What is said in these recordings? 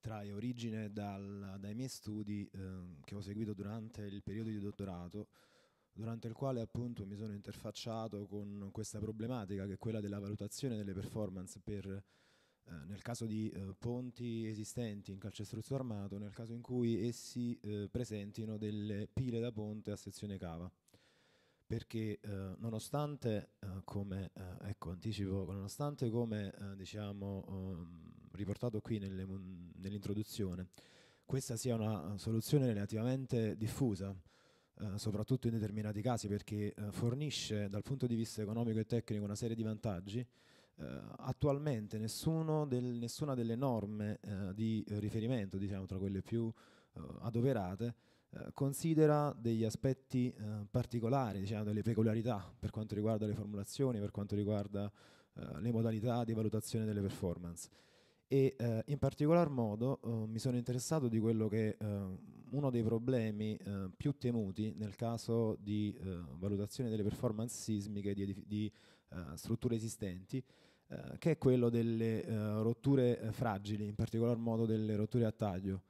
trae origine dal, dai miei studi eh, che ho seguito durante il periodo di dottorato, durante il quale appunto mi sono interfacciato con questa problematica che è quella della valutazione delle performance per, eh, nel caso di eh, ponti esistenti in calcestruzzo armato, nel caso in cui essi eh, presentino delle pile da ponte a sezione cava perché eh, nonostante eh, come eh, ecco anticipo nonostante come eh, diciamo um, riportato qui nelle, nell'introduzione, questa sia una soluzione relativamente diffusa, eh, soprattutto in determinati casi, perché eh, fornisce dal punto di vista economico e tecnico una serie di vantaggi. Eh, attualmente del, nessuna delle norme eh, di riferimento, diciamo tra quelle più eh, adoperate, considera degli aspetti eh, particolari, diciamo delle peculiarità per quanto riguarda le formulazioni, per quanto riguarda eh, le modalità di valutazione delle performance e eh, in particolar modo eh, mi sono interessato di quello che è eh, uno dei problemi eh, più temuti nel caso di eh, valutazione delle performance sismiche di, edif- di strutture esistenti, che è quello delle rotture fragili, in particolar modo delle rotture a taglio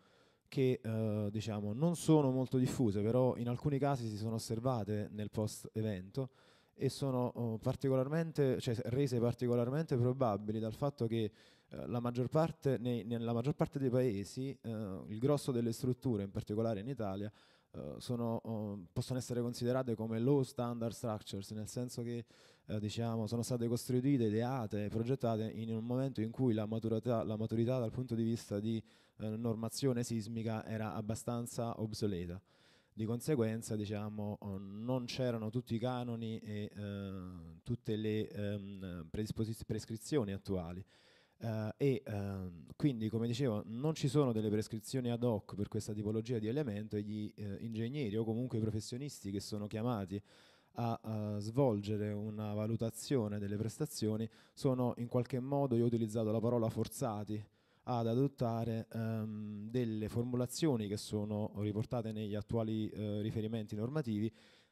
che eh, diciamo, non sono molto diffuse, però in alcuni casi si sono osservate nel post evento e sono oh, particolarmente, cioè, rese particolarmente probabili dal fatto che eh, la maggior parte, nei, nella maggior parte dei paesi eh, il grosso delle strutture, in particolare in Italia, eh, sono, oh, possono essere considerate come low standard structures, nel senso che eh, diciamo, sono state costruite, ideate progettate in un momento in cui la maturità, la maturità dal punto di vista di eh, normazione sismica era abbastanza obsoleta. Di conseguenza diciamo, oh, non c'erano tutti i canoni e eh, tutte le ehm, prescrizioni attuali. Uh, e uh, quindi, come dicevo, non ci sono delle prescrizioni ad hoc per questa tipologia di elemento e gli uh, ingegneri o comunque i professionisti che sono chiamati a svolgere una valutazione delle prestazioni sono in qualche modo, io ho utilizzato la parola forzati, ad adottare um, delle formulazioni che sono riportate negli attuali eh, riferimenti normativi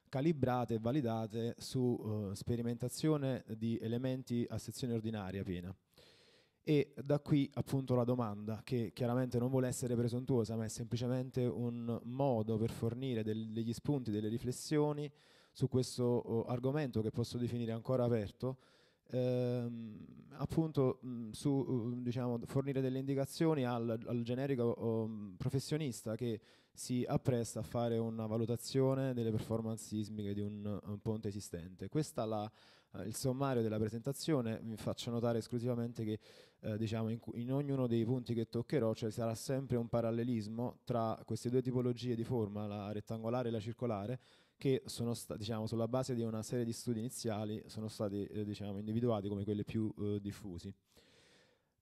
calibrate e validate su sperimentazione di elementi a sezione ordinaria piena. E da qui appunto la domanda, che chiaramente non vuole essere presuntuosa, ma è semplicemente un modo per fornire del, degli spunti, delle riflessioni su questo oh, argomento che posso definire ancora aperto, ehm, appunto mh, su uh, diciamo, fornire delle indicazioni al, al generico oh, professionista che si appresta a fare una valutazione delle performance sismiche di un, un uh, ponte esistente. Questa la eh, il sommario della presentazione, vi faccio notare esclusivamente che eh, diciamo in, in, ognuno dei punti che toccherò ci cioè, sarà sempre un parallelismo tra queste due tipologie di forma, la rettangolare e la circolare, che sono diciamo, sulla base di una serie di studi iniziali sono stati eh, diciamo, individuati come quelli più eh, diffusi.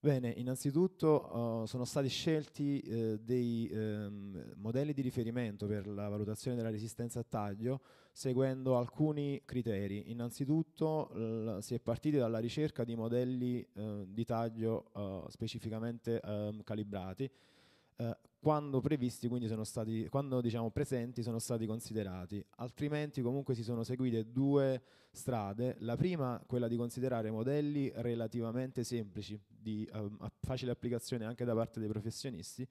Bene, innanzitutto uh, sono stati scelti eh, dei ehm, modelli di riferimento per la valutazione della resistenza a taglio seguendo alcuni criteri. Innanzitutto l- si è partiti dalla ricerca di modelli eh, di taglio eh, specificamente ehm, calibrati eh, quando previsti, quindi sono stati, quando diciamo presenti, sono stati considerati. Altrimenti comunque si sono seguite due strade. La prima, quella di considerare modelli relativamente semplici, di um, facile applicazione anche da parte dei professionisti.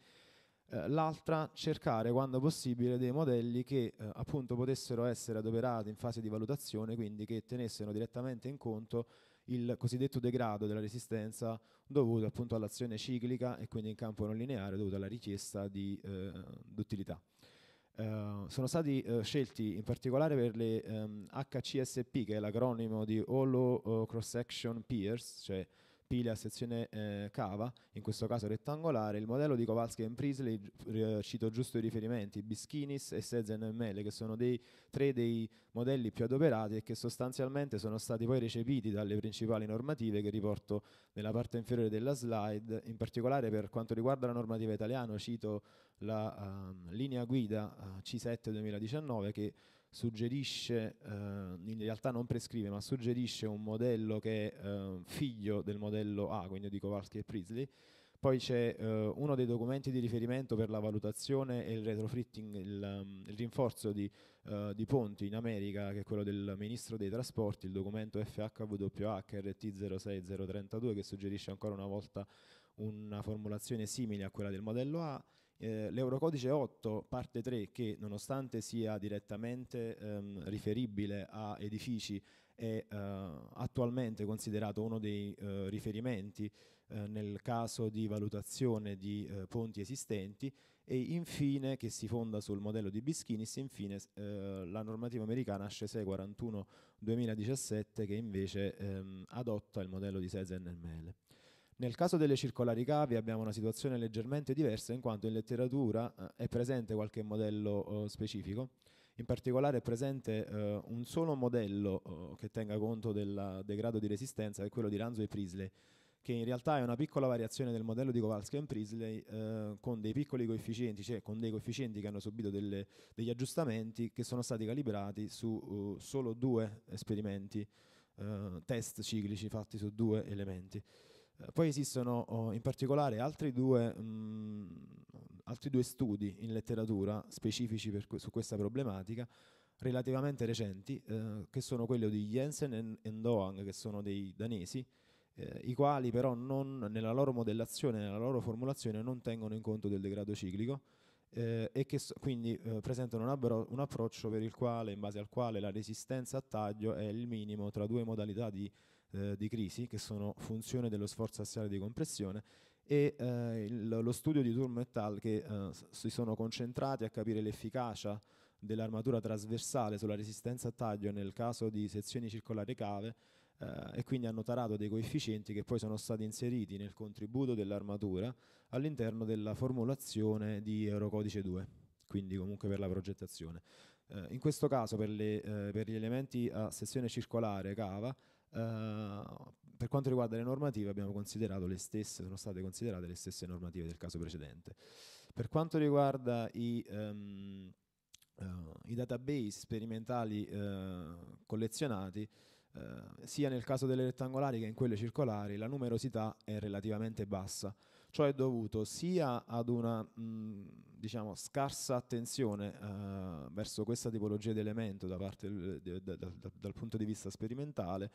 Eh, l'altra, cercare quando possibile dei modelli che eh, appunto potessero essere adoperati in fase di valutazione, quindi che tenessero direttamente in conto il cosiddetto degrado della resistenza dovuto appunto all'azione ciclica e quindi in campo non lineare dovuto alla richiesta di eh, duttilità. Uh, eh, sono stati uh, scelti in particolare per le um, ehm, HCSP, che è l'acronimo di Hollow eh, Cross Section Peers, cioè pile a sezione eh, cava, in questo caso rettangolare, il modello di Kowalski e Priestley, eh, cito giusto i riferimenti, Bischinis e Sezen ML, che sono dei, tre dei modelli più adoperati e che sostanzialmente sono stati poi recepiti dalle principali normative che riporto nella parte inferiore della slide, in particolare per quanto riguarda la normativa italiana, cito la uh, linea guida uh, C7 2019 che suggerisce, eh, in realtà non prescrive, ma suggerisce un modello che è eh, figlio del modello A, quindi di Kowalski e Priestley. Poi c'è eh, uno dei documenti di riferimento per la valutazione e il retrofitting, il, um, il rinforzo di, eh, di, ponti in America, che è quello del ministro dei trasporti, il documento fhwhrt RT06032, che suggerisce ancora una volta una formulazione simile a quella del modello A eh, l'Eurocodice 8, parte 3, che nonostante sia direttamente ehm, riferibile a edifici, è eh, attualmente considerato uno dei eh, riferimenti eh, nel caso di valutazione di ponti eh, esistenti e infine, che si fonda sul modello di Bischinis, infine la normativa americana HSE 641 2017 che invece ehm, adotta il modello di SESE NML. Nel caso delle circolari cavi abbiamo una situazione leggermente diversa in quanto in letteratura eh, è presente qualche modello eh, specifico, in particolare è presente eh, un solo modello che tenga conto del degrado di resistenza, che è quello di Ranzo e Prisley, che in realtà è una piccola variazione del modello di Kowalski e Prisley con dei piccoli coefficienti, cioè con dei coefficienti che hanno subito delle, degli aggiustamenti che sono stati calibrati su solo due esperimenti, test ciclici fatti su due elementi. Poi esistono oh, in particolare altri due, mh, mm, altri due, studi in letteratura specifici que su questa problematica relativamente recenti, eh, che sono quello di Jensen e Doang, che sono dei danesi, eh, i quali però non, nella loro modellazione, nella loro formulazione non tengono in conto del degrado ciclico eh, e che so quindi eh, presentano un, un approccio quale, in base al quale la resistenza a taglio è il minimo tra due modalità di eh, di crisi, che sono funzione dello sforzo assiale di compressione, e eh, il, lo studio di Turm et al. che eh, si sono concentrati a capire l'efficacia dell'armatura trasversale sulla resistenza a taglio nel caso di sezioni circolari cave eh, e quindi hanno tarato dei coefficienti che poi sono stati inseriti nel contributo dell'armatura all'interno della formulazione di Eurocodice 2, quindi comunque per la progettazione. Eh, in questo caso per, le, eh, per, gli elementi a sezione circolare cava eh, per quanto riguarda le normative abbiamo considerato le stesse, sono state considerate le stesse normative del caso precedente. Per quanto riguarda i... Um, Uh, i database sperimentali uh, collezionati, uh, sia nel caso delle rettangolari che in quelle circolari, la numerosità è relativamente bassa. Ciò è dovuto sia ad una mh, mm, diciamo, scarsa attenzione eh, verso questa tipologia di elemento da parte, de, de, de, dal punto di vista sperimentale,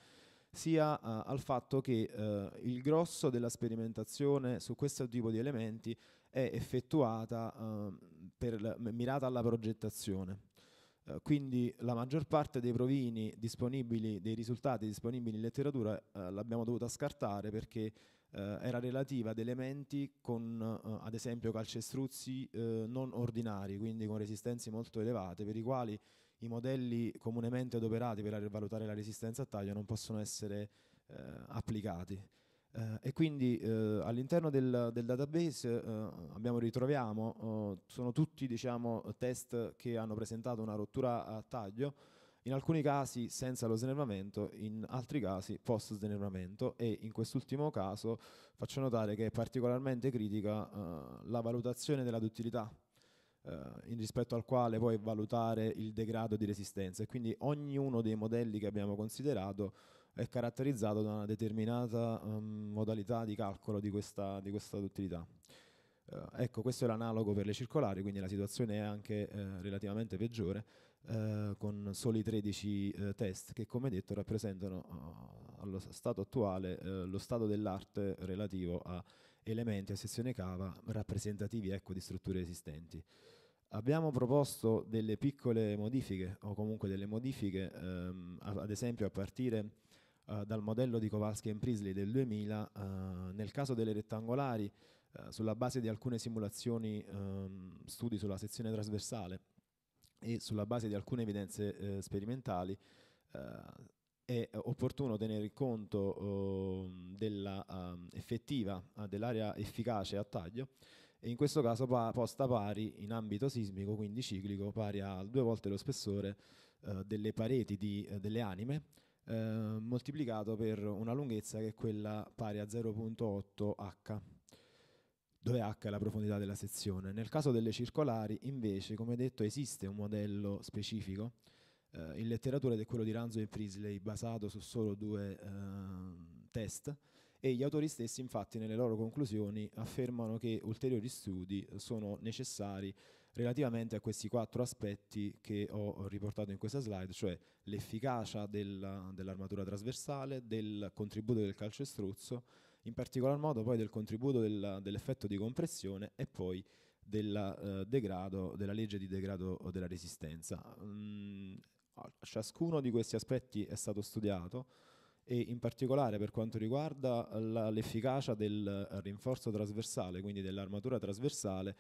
sia uh, al fatto che uh, il grosso della sperimentazione su questo tipo di elementi è effettuata uh, per, mirata alla progettazione. Eh, quindi la maggior parte dei provini disponibili, dei risultati disponibili in letteratura l'abbiamo dovuta scartare perché eh, era relativa ad elementi con eh, ad esempio calcestruzzi eh, non ordinari, quindi con resistenze molto elevate, per i quali i modelli comunemente adoperati per valutare la resistenza a taglio non possono essere applicati. Uh, e quindi uh, all'interno del, del database uh, abbiamo, ritroviamo, oh, sono tutti diciamo, test che hanno presentato una rottura a taglio in alcuni casi senza lo snervamento, in altri casi post snervamento e in quest'ultimo caso faccio notare che è particolarmente critica eh, la valutazione della duttilità eh, in rispetto al quale puoi valutare il degrado di resistenza e quindi ognuno dei modelli che abbiamo considerato è caratterizzato da una determinata um, modalità di calcolo di questa, di questa duttilità. Eh, ecco, questo è l'analogo per le circolari, quindi la situazione è anche eh, relativamente peggiore eh, con soli 13 eh, test che come detto rappresentano uh, allo stato attuale uh, lo stato dell'arte relativo a elementi a sezione cava rappresentativi ecco, di strutture esistenti. Abbiamo proposto delle piccole modifiche o comunque delle modifiche ehm, ad esempio a partire eh, dal modello di Kowalski e Prisley del 2000 nel caso delle rettangolari sulla base di alcune simulazioni ehm, studi sulla sezione trasversale e sulla base di alcune evidenze eh, sperimentali eh, è opportuno tenere conto ehm, ehm, eh, della effettiva dell'area efficace a taglio e in questo caso pa- posta pari in ambito sismico, quindi ciclico, pari a due volte lo spessore eh, delle pareti di, eh, delle anime eh, moltiplicato per una lunghezza che è quella pari a 0.8 h dove h è la profondità della sezione. Nel caso delle circolari, invece, come detto, esiste un modello specifico eh, in letteratura ed è quello di Ranzo e Prisley, basato su solo due eh, test. E gli autori stessi, infatti, nelle loro conclusioni affermano che ulteriori studi sono necessari relativamente a questi quattro aspetti che ho riportato in questa slide, cioè l'efficacia della, dell'armatura trasversale, del contributo del calcestruzzo, in particolar modo poi del contributo del, dell'effetto di compressione e poi del, eh, degrado, della legge di degrado della resistenza. Mm, ciascuno di questi aspetti è stato studiato e in particolare per quanto riguarda la, l'efficacia del eh, rinforzo trasversale, quindi dell'armatura trasversale,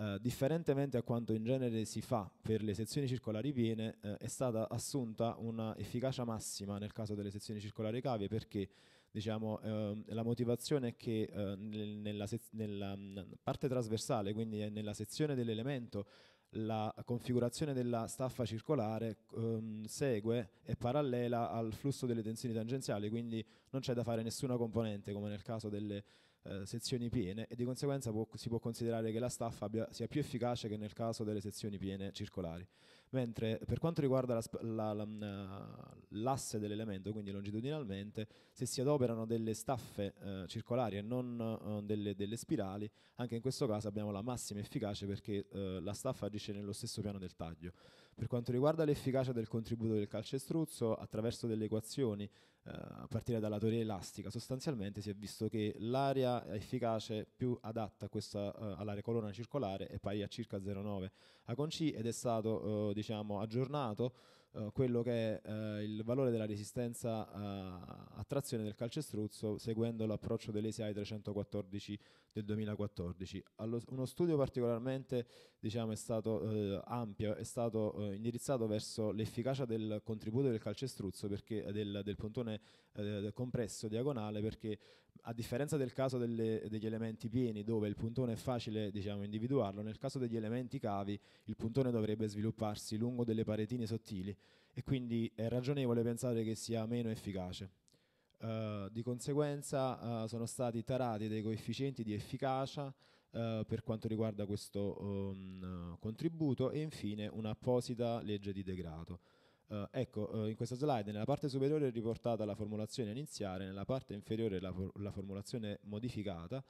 Uh, differentemente a quanto in genere si fa per le sezioni circolari piene, uh, è stata assunta una efficacia massima nel caso delle sezioni circolari cavie perché Diciamo, ehm, la motivazione è che eh, nella, nella mm, parte trasversale, quindi eh, nella sezione dell'elemento, la configurazione della staffa circolare ehm, segue e parallela al flusso delle tensioni tangenziali, quindi non c'è da fare nessuna componente come nel caso delle eh, sezioni piene e di conseguenza può, si può considerare che la staffa abbia, sia più efficace che nel caso delle sezioni piene circolari. Mentre per quanto riguarda la, la, la, mm, eh, l'asse dell'elemento, quindi longitudinalmente, se si adoperano delle staffe eh, circolari e non eh, delle, delle, spirali, anche in questo caso abbiamo la massima efficacia perché eh, la staffa agisce nello stesso piano del taglio. Per quanto riguarda l'efficacia del contributo del calcestruzzo, attraverso delle equazioni, eh, a partire dalla teoria elastica, sostanzialmente si è visto che l'area efficace più adatta questa, eh, all'area colonna circolare è pari a circa 0,9 a con C ed è stato diciamo, aggiornato eh, quello che è eh, il valore della resistenza a, a trazione del calcestruzzo seguendo l'approccio dell'ESI 314 del 2014. Allo, uno studio particolarmente diciamo, è stato, eh, ampio, è stato indirizzato verso l'efficacia del contributo del calcestruzzo, perché, del, del pontone del compresso diagonale, perché a differenza del caso delle, degli elementi pieni dove il puntone è facile diciamo, individuarlo, nel caso degli elementi cavi il puntone dovrebbe svilupparsi lungo delle paretine sottili e quindi è ragionevole pensare che sia meno efficace. Uh, di conseguenza uh, sono stati tarati dei coefficienti di efficacia uh, per quanto riguarda questo um, contributo e infine un'apposita legge di degrado. ecco, in questa slide nella parte superiore è riportata la formulazione iniziale, nella parte inferiore la, la formulazione modificata,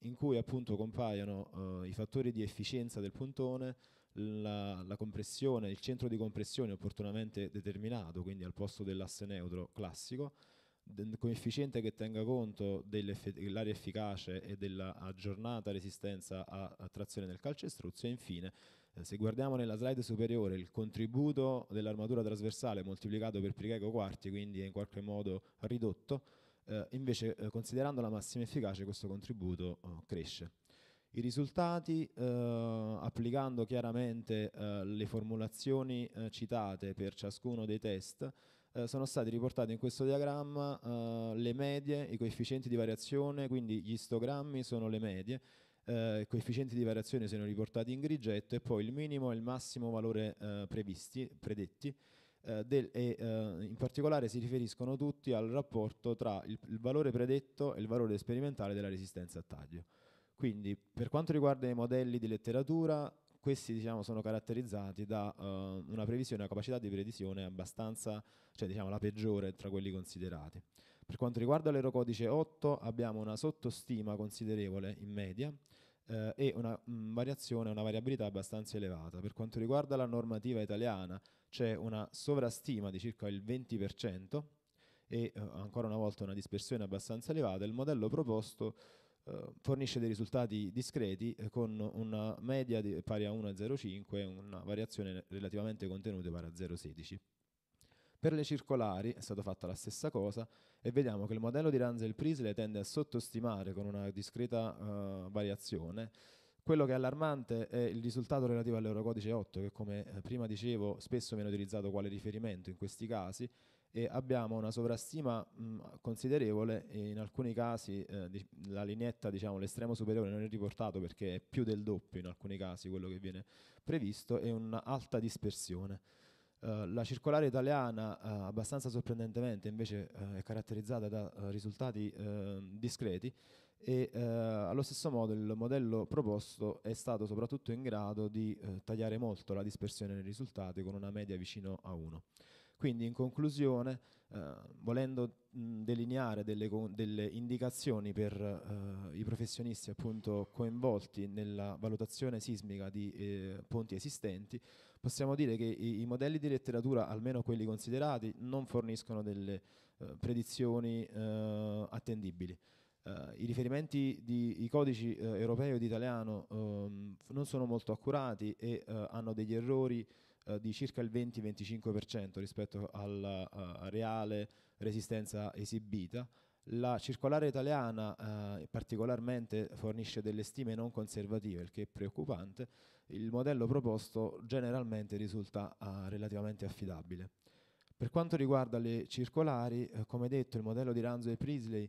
in cui appunto compaiono i fattori di efficienza del puntone, la, la, compressione, il centro di compressione opportunamente determinato, quindi al posto dell'asse neutro classico, coefficiente che tenga conto dell'area efficace e della aggiornata resistenza a, a trazione del calcestruzzo e infine eh, se guardiamo nella slide superiore il contributo dell'armatura trasversale moltiplicato per plicheco quarti quindi è in qualche modo ridotto eh, invece eh, considerando la massima efficace questo contributo oh, cresce i risultati, eh, applicando chiaramente eh, le formulazioni eh, citate per ciascuno dei test, eh, sono stati riportati in questo diagramma eh, le medie, i coefficienti di variazione, quindi gli istogrammi sono le medie, eh, i coefficienti di variazione sono riportati in grigetto e poi il minimo e il massimo valore previsti, predetti. Del, e in particolare si riferiscono tutti al rapporto tra il, il valore predetto e il valore sperimentale della resistenza a taglio. Quindi per quanto riguarda i modelli di letteratura, questi diciamo, sono caratterizzati da uh, una previsione, una capacità di previsione abbastanza, cioè diciamo la peggiore tra quelli considerati. Per quanto riguarda l'erocodice 8 abbiamo una sottostima considerevole in media eh, e una mh, mm, variazione, una variabilità abbastanza elevata. Per quanto riguarda la normativa italiana c'è una sovrastima di circa il 20% e eh, ancora una volta una dispersione abbastanza elevata. Il modello proposto eh, fornisce dei risultati discreti eh, con una media pari a 1,05 e una variazione relativamente contenuta pari a 0,16. Per le circolari è stata fatta la stessa cosa e vediamo che il modello di Ranzel-Priestley tende a sottostimare con una discreta uh, variazione quello che è allarmante è il risultato relativo all'Eurocodice 8, che come prima dicevo spesso viene utilizzato quale riferimento in questi casi, e abbiamo una sovrastima mh, mm, considerevole e in alcuni casi eh, di, la lineetta, diciamo, l'estremo superiore non è riportato perché è più del doppio in alcuni casi quello che viene previsto e un'alta dispersione. Uh, la circolare italiana, uh, abbastanza sorprendentemente, invece uh, è caratterizzata da risultati discreti e allo stesso modo il modello proposto è stato soprattutto in grado di tagliare molto la dispersione nei risultati con una media vicino a 1. Quindi in conclusione, eh, volendo mh, delineare delle, delle, indicazioni per eh, i professionisti appunto coinvolti nella valutazione sismica di eh, ponti esistenti, possiamo dire che i, i, modelli di letteratura, almeno quelli considerati, non forniscono delle eh, predizioni eh, attendibili. Uh, I riferimenti di i codici uh, europeo ed italiano um, non sono molto accurati e uh, hanno degli errori eh, di circa il 20-25% rispetto alla eh, reale resistenza esibita. La circolare italiana eh, particolarmente fornisce delle stime non conservative, il che è preoccupante. Il modello proposto generalmente risulta eh, relativamente affidabile. Per quanto riguarda le circolari, eh, come detto il modello di Ranzo e Prisley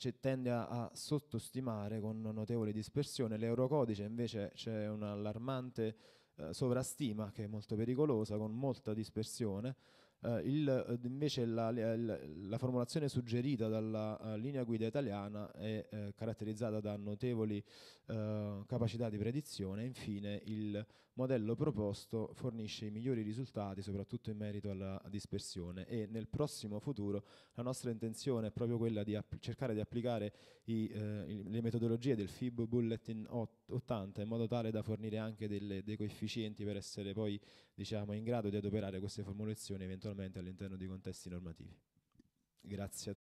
eh, tende a, a, sottostimare con notevole dispersione, l'eurocodice invece c'è un allarmante eh, sovrastima, che è molto pericolosa, con molta dispersione. Eh, il, eh, invece la, la, la, formulazione suggerita dalla eh, linea guida italiana è eh, caratterizzata da notevoli capacità di predizione e infine il modello proposto fornisce i migliori risultati soprattutto in merito alla dispersione e nel prossimo futuro la nostra intenzione è proprio quella di cercare di applicare i, eh, le metodologie del FIB Bulletin 80 in modo tale da fornire anche delle, dei coefficienti per essere poi diciamo, in grado di adoperare queste formulazioni eventualmente all'interno di contesti normativi. Grazie. a